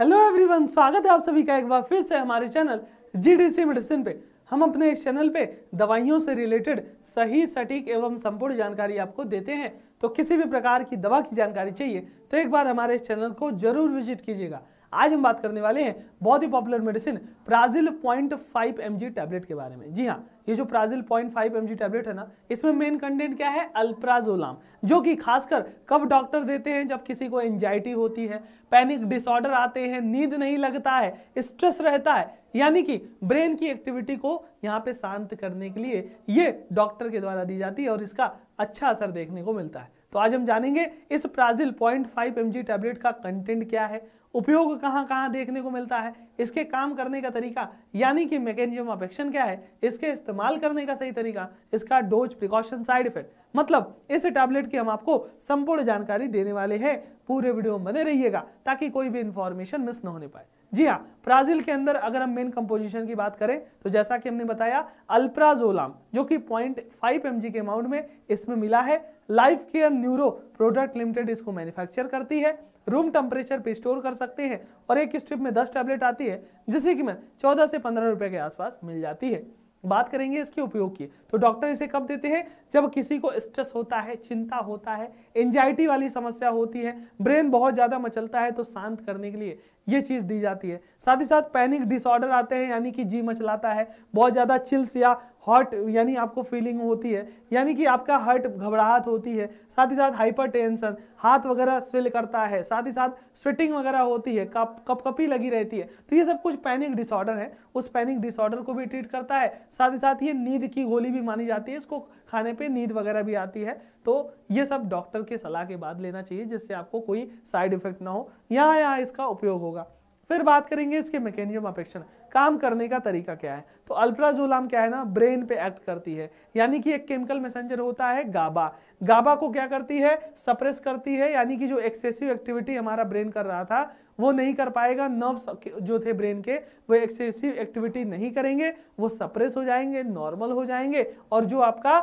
hello everyone स्वागत है आप सभी का एक बार फिर से हमारे चैनल जीडीसी मेडिसिन पे हम अपने इस चैनल पे दवाइयों से रिलेटेड सही सटीक एवं संपूर्ण जानकारी आपको देते हैं तो किसी भी प्रकार की दवा की जानकारी चाहिए तो एक बार हमारे इस चैनल को जरूर विजिट कीजिएगा आज हम बात करने वाले हैं बहुत ही popular medicine Prazil point five M tablet के बारे में जी हाँ ये जो Prazil point five M tablet है ना इसमें मेन कंटेंट क्या है अल्प्राजोलाम जो कि खासकर कब डॉक्टर देते हैं जब किसी को एंजाइटी होती है पैनिक डिसऑर्डर आते हैं नींद नहीं लगता है स्ट्रेस रहता है यानी कि ब्रेन की एक्टिविटी को यहाँ पे शांत करने के लिए ये डॉक्टर के द्वारा दी जाती है और इसका अच्छा असर देखने को मिलता है तो आज हम जानेंगे इस Prazil point five M tablet का कंटेंट क्या है उपयोग कहाँ कहाँ देखने को मिलता है इसके काम करने का तरीका यानी कि मैकेनिज्म ऑफ एक्शन क्या है इसके इस्तेमाल करने का सही तरीका इसका डोज प्रिकॉशन साइड इफेक्ट मतलब इस टैबलेट की हम आपको संपूर्ण जानकारी देने वाले हैं पूरे वीडियो में बने रहिएगा ताकि कोई भी इंफॉर्मेशन मिस न होने पाए जी हाँ ब्राजील के अंदर अगर हम मेन कंपोजिशन की बात करें तो जैसा कि हमने बताया अल्प्राजोलाम जो कि 0.5 फाइव के अमाउंट में इसमें मिला है life care neuro product limited इसको मैन्युफैक्चर करती है रूम टेम्परेचर पे स्टोर कर सकते हैं और एक स्ट्रिप में 10 टैबलेट आती है जिसकी कीमत चौदह से पंद्रह रुपए के आसपास मिल जाती है बात करेंगे इसके उपयोग की तो डॉक्टर इसे कब देते हैं जब किसी को स्ट्रेस होता है चिंता होता है एंजाइटी वाली समस्या होती है ब्रेन बहुत ज़्यादा मचलता है तो शांत करने के लिए ये चीज़ दी जाती है साथ ही साथ पैनिक डिसऑर्डर आते हैं यानी कि जी मचलाता है बहुत ज़्यादा चिल्स या हॉट यानी आपको फीलिंग होती है यानी कि आपका हर्ट घबराहट होती है साथ ही साथ हाइपर टेंशन हाथ वगैरह स्विल करता है साथ ही साथ स्वेटिंग वगैरह होती है कप कपकपी लगी रहती है तो ये सब कुछ पैनिक डिसऑर्डर है उस पैनिक डिसऑर्डर को भी ट्रीट करता है साथ ही साथ ये नींद की गोली भी मानी जाती है इसको खाने पर नींद वगैरह भी आती है तो ये सब डॉक्टर के सलाह के बाद लेना चाहिए जिससे आपको कोई साइड इफेक्ट ना हो यहाँ यहाँ इसका उपयोग होगा फिर बात करेंगे इसके मैकेनिज्म अपेक्षण काम करने का तरीका क्या है तो अल्प्राजोलाम क्या है ना ब्रेन पे एक्ट करती है यानी कि एक केमिकल मैसेंजर होता है गाबा गाबा को क्या करती है सप्रेस करती है यानी कि जो एक्सेसिव एक्टिविटी हमारा ब्रेन कर रहा था वो नहीं कर पाएगा नर्व जो थे ब्रेन के वो एक्सेसिव एक्टिविटी नहीं करेंगे वो सप्रेस हो जाएंगे नॉर्मल हो जाएंगे और जो आपका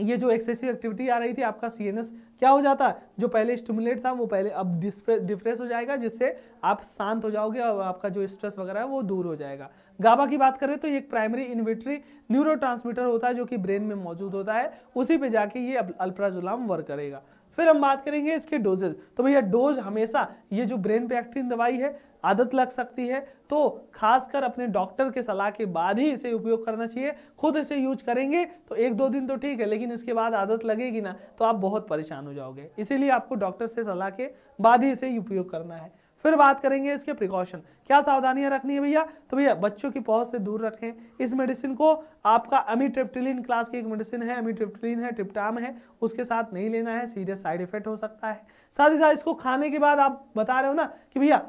ये जो एक्सेसिव एक्टिविटी आ रही थी आपका सी क्या हो जाता जो पहले स्टिमुलेट था वो पहले अब डिप्रेस हो जाएगा जिससे आप शांत हो जाओगे और आपका जो स्ट्रेस वगैरह है वो दूर हो जाएगा गाबा की बात करें तो एक प्राइमरी इन्वेटरी न्यूरो होता है जो कि ब्रेन में मौजूद होता है उसी पे जाके ये अल्प्राजुलाम वर्क करेगा फिर हम बात करेंगे इसके डोजेज तो भैया डोज हमेशा ये जो ब्रेन पैक्टिन दवाई है आदत लग सकती है तो खासकर अपने डॉक्टर के सलाह के बाद ही इसे उपयोग करना चाहिए खुद इसे यूज करेंगे तो एक दो दिन तो ठीक है लेकिन इसके बाद आदत लगेगी ना तो आप बहुत परेशान हो जाओगे इसीलिए आपको डॉक्टर से सलाह के बाद ही इसे उपयोग करना है फिर बात करेंगे इसके प्रिकॉशन क्या सावधानियां रखनी है भैया तो भैया बच्चों की पहुंच से दूर रखें इस मेडिसिन को आपका अमीट्रिप्टिलिन क्लास की एक मेडिसिन है अमीट्रिप्टिलिन है ट्रिप्टाम है उसके साथ नहीं लेना है सीरियस साइड इफेक्ट हो सकता है साथ ही साथ इसको खाने के बाद आप बता रहे हो ना कि भैया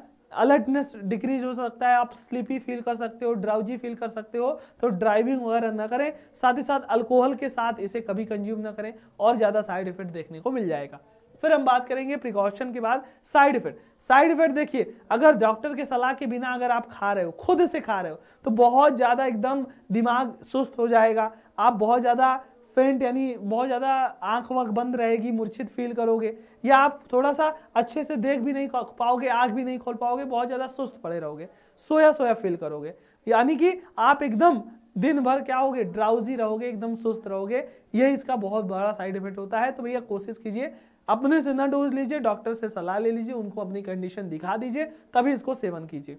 अलर्टनेस डिक्रीज हो सकता है आप स्लीपी फील कर सकते हो ड्राउजी फील कर सकते हो तो ड्राइविंग वगैरह ना करें साथ ही साथ अल्कोहल के साथ इसे कभी कंज्यूम ना करें और ज़्यादा साइड इफेक्ट देखने को मिल जाएगा फिर हम बात करेंगे प्रिकॉशन के बाद साइड इफेक्ट साइड इफेक्ट देखिए अगर डॉक्टर के सलाह के बिना अगर आप खा रहे हो खुद से खा रहे हो तो बहुत ज़्यादा एकदम दिमाग सुस्त हो जाएगा आप बहुत ज़्यादा फेंट यानी बहुत ज़्यादा आंख वाँख बंद रहेगी मूर्छित फील करोगे या आप थोड़ा सा अच्छे से देख भी नहीं पाओगे आँख भी नहीं खोल पाओगे बहुत ज़्यादा सुस्त पड़े रहोगे सोया सोया फील करोगे यानी कि आप एकदम दिन भर क्या होगे ड्राउजी रहोगे एकदम सुस्त रहोगे यह इसका बहुत बड़ा साइड इफेक्ट होता है तो भैया कोशिश कीजिए अपने से ना डोज लीजिए डॉक्टर से सलाह ले लीजिए उनको अपनी कंडीशन दिखा दीजिए तभी इसको सेवन कीजिए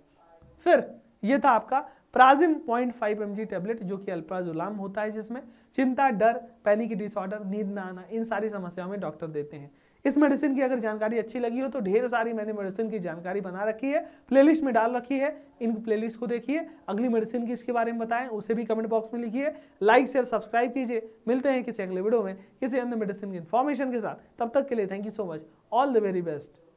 फिर यह था आपका प्राजिम 0.5 फाइव एम टेबलेट जो कि अल्प्राजोलाम होता है जिसमें चिंता डर पैनिक डिसऑर्डर नींद ना आना इन सारी समस्याओं में डॉक्टर देते हैं इस मेडिसिन की अगर जानकारी अच्छी लगी हो तो ढेर सारी मैंने मेडिसिन की जानकारी बना रखी है प्लेलिस्ट में डाल रखी है इन प्लेलिस्ट को देखिए अगली मेडिसिन की इसके बारे में बताएं उसे भी कमेंट बॉक्स में लिखिए लाइक शेयर सब्सक्राइब कीजिए मिलते हैं किसी अगले वीडियो में किसी अन्य मेडिसिन की इन्फॉर्मेशन के साथ तब तक के लिए thank you so much all the very best